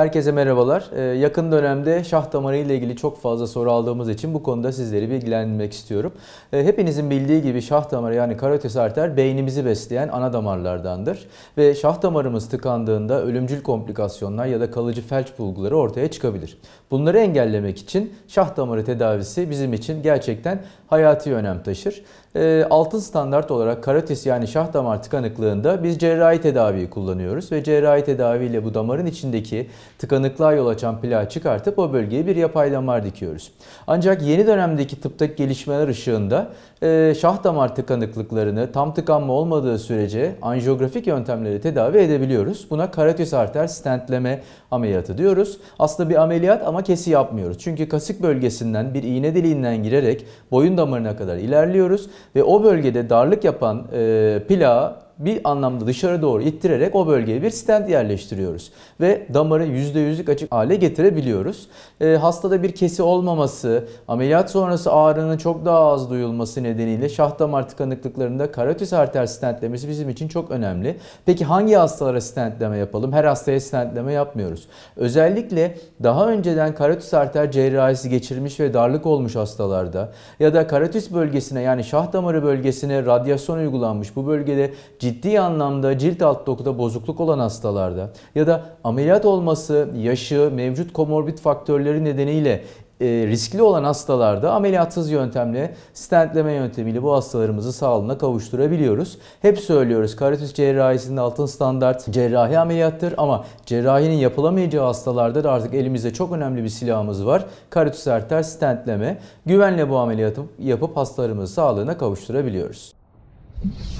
Herkese merhabalar. Ee, yakın dönemde şah damarı ile ilgili çok fazla soru aldığımız için bu konuda sizleri bilgilendirmek istiyorum. Ee, hepinizin bildiği gibi şah damarı yani karotis arter beynimizi besleyen ana damarlardandır. Ve şah damarımız tıkandığında ölümcül komplikasyonlar ya da kalıcı felç bulguları ortaya çıkabilir. Bunları engellemek için şah damarı tedavisi bizim için gerçekten hayati önem taşır. Ee, altın standart olarak karotis yani şah damar tıkanıklığında biz cerrahi tedaviyi kullanıyoruz ve cerrahi tedaviyle bu damarın içindeki Tıkanıklığa yol açan plağı çıkartıp o bölgeye bir yapay damar dikiyoruz. Ancak yeni dönemdeki tıptaki gelişmeler ışığında e, şah damar tıkanıklıklarını tam tıkanma olmadığı sürece anjiyografik yöntemleri tedavi edebiliyoruz. Buna karotis arter stentleme ameliyatı diyoruz. Aslında bir ameliyat ama kesi yapmıyoruz. Çünkü kasık bölgesinden bir iğne deliğinden girerek boyun damarına kadar ilerliyoruz ve o bölgede darlık yapan e, plağı bir anlamda dışarı doğru ittirerek o bölgeye bir stent yerleştiriyoruz. Ve damarı %100'lük açık hale getirebiliyoruz. E, hastada bir kesi olmaması, ameliyat sonrası ağrının çok daha az duyulması nedeniyle şah damar tıkanıklıklarında karotis arter stentlemesi bizim için çok önemli. Peki hangi hastalara stentleme yapalım? Her hastaya stentleme yapmıyoruz. Özellikle daha önceden karotis arter cerrahisi geçirmiş ve darlık olmuş hastalarda ya da karotis bölgesine yani şah damarı bölgesine radyasyon uygulanmış bu bölgede ciddi ciddi anlamda cilt alt dokuda bozukluk olan hastalarda ya da ameliyat olması, yaşı, mevcut komorbid faktörleri nedeniyle e, riskli olan hastalarda ameliyatsız yöntemle stentleme yöntemiyle bu hastalarımızı sağlığına kavuşturabiliyoruz. Hep söylüyoruz karotis cerrahisinin altın standart cerrahi ameliyattır ama cerrahinin yapılamayacağı hastalarda da artık elimizde çok önemli bir silahımız var. Karotis arter stentleme. Güvenle bu ameliyatı yapıp hastalarımızı sağlığına kavuşturabiliyoruz. Thank you.